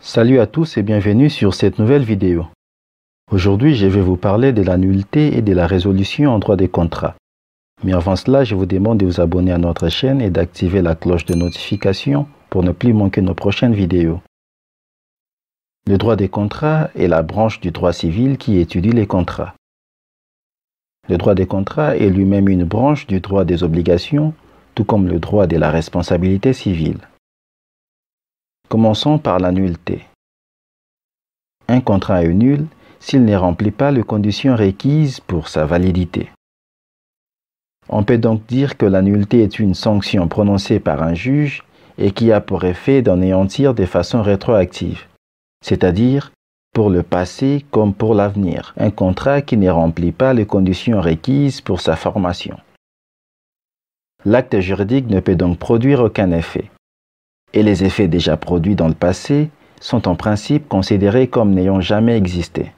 Salut à tous et bienvenue sur cette nouvelle vidéo. Aujourd'hui, je vais vous parler de la nullité et de la résolution en droit des contrats. Mais avant cela, je vous demande de vous abonner à notre chaîne et d'activer la cloche de notification pour ne plus manquer nos prochaines vidéos. Le droit des contrats est la branche du droit civil qui étudie les contrats. Le droit des contrats est lui-même une branche du droit des obligations, tout comme le droit de la responsabilité civile. Commençons par la nullité. Un contrat est nul s'il ne remplit pas les conditions requises pour sa validité. On peut donc dire que la nullité est une sanction prononcée par un juge et qui a pour effet d'anéantir de façon rétroactive, c'est-à-dire pour le passé comme pour l'avenir, un contrat qui ne remplit pas les conditions requises pour sa formation. L'acte juridique ne peut donc produire aucun effet, et les effets déjà produits dans le passé sont en principe considérés comme n'ayant jamais existé.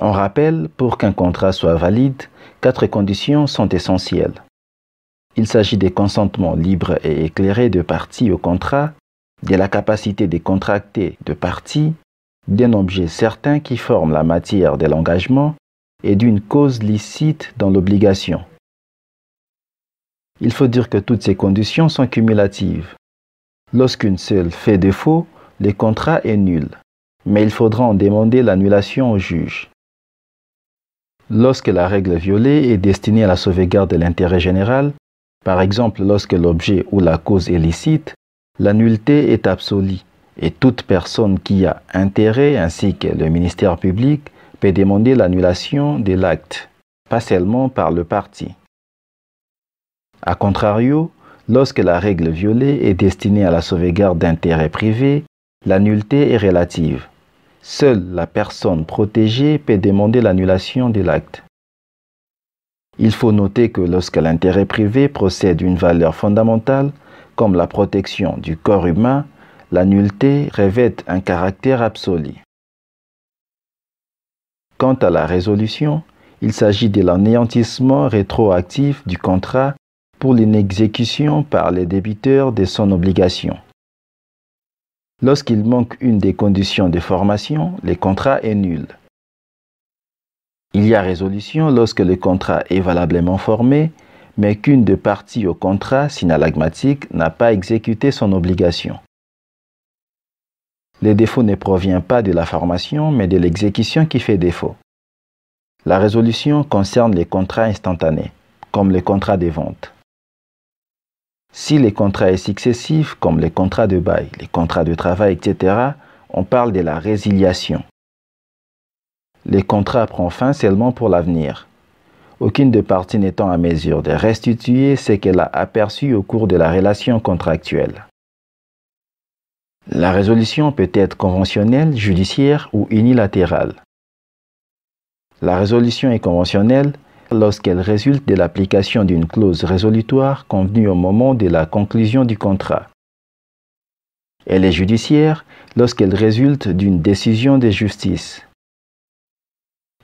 On rappelle, pour qu'un contrat soit valide, quatre conditions sont essentielles. Il s'agit des consentements libres et éclairés de parties au contrat, de la capacité des contractés de parties, d'un objet certain qui forme la matière de l'engagement et d'une cause licite dans l'obligation. Il faut dire que toutes ces conditions sont cumulatives. Lorsqu'une seule fait défaut, le contrat est nul, mais il faudra en demander l'annulation au juge. Lorsque la règle violée est destinée à la sauvegarde de l'intérêt général, par exemple lorsque l'objet ou la cause est licite, la nullité est absolue et toute personne qui a intérêt, ainsi que le ministère public, peut demander l'annulation de l'acte, pas seulement par le parti. A contrario, lorsque la règle violée est destinée à la sauvegarde d'intérêts privés, la nullité est relative. Seule la personne protégée peut demander l'annulation de l'acte. Il faut noter que lorsque l'intérêt privé procède d'une valeur fondamentale, comme la protection du corps humain, la nullité revêt un caractère absolu. Quant à la résolution, il s'agit de l'anéantissement rétroactif du contrat pour l'inexécution par les débiteurs de son obligation. Lorsqu'il manque une des conditions de formation, le contrat est nul. Il y a résolution lorsque le contrat est valablement formé, mais qu'une des parties au contrat synalagmatique n'a pas exécuté son obligation le défaut ne provient pas de la formation, mais de l'exécution qui fait défaut. La résolution concerne les contrats instantanés, comme les contrats de vente. Si les contrats est successif, comme les contrats de bail, les contrats de travail, etc., on parle de la résiliation. Les contrats prend fin seulement pour l'avenir, aucune des parties n'étant à mesure de restituer ce qu'elle a aperçu au cours de la relation contractuelle. La résolution peut être conventionnelle, judiciaire ou unilatérale. La résolution est conventionnelle lorsqu'elle résulte de l'application d'une clause résolutoire convenue au moment de la conclusion du contrat. Elle est judiciaire lorsqu'elle résulte d'une décision de justice.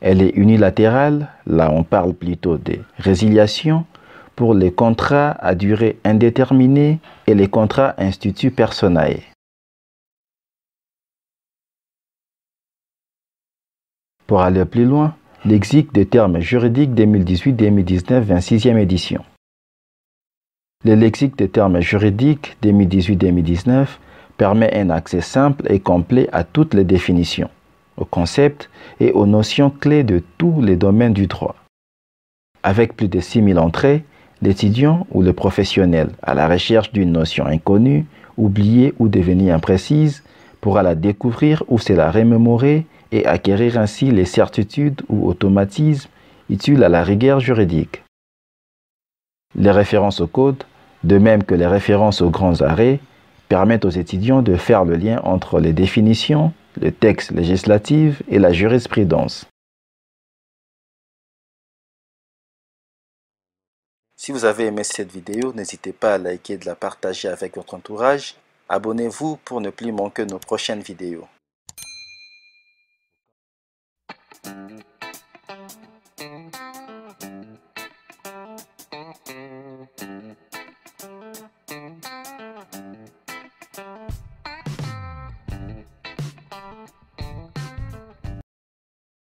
Elle est unilatérale, là on parle plutôt de résiliation, pour les contrats à durée indéterminée et les contrats instituts personnels. Pour aller plus loin, lexique des termes juridiques 2018-2019, 26e édition. Le lexique des termes juridiques 2018-2019 permet un accès simple et complet à toutes les définitions, aux concepts et aux notions clés de tous les domaines du droit. Avec plus de 6000 entrées, l'étudiant ou le professionnel à la recherche d'une notion inconnue, oubliée ou devenue imprécise pourra la découvrir ou se la remémorer et acquérir ainsi les certitudes ou automatismes utiles à la rigueur juridique. Les références au code, de même que les références aux grands arrêts, permettent aux étudiants de faire le lien entre les définitions, le texte législatif et la jurisprudence. Si vous avez aimé cette vidéo, n'hésitez pas à liker et de la partager avec votre entourage. Abonnez-vous pour ne plus manquer nos prochaines vidéos.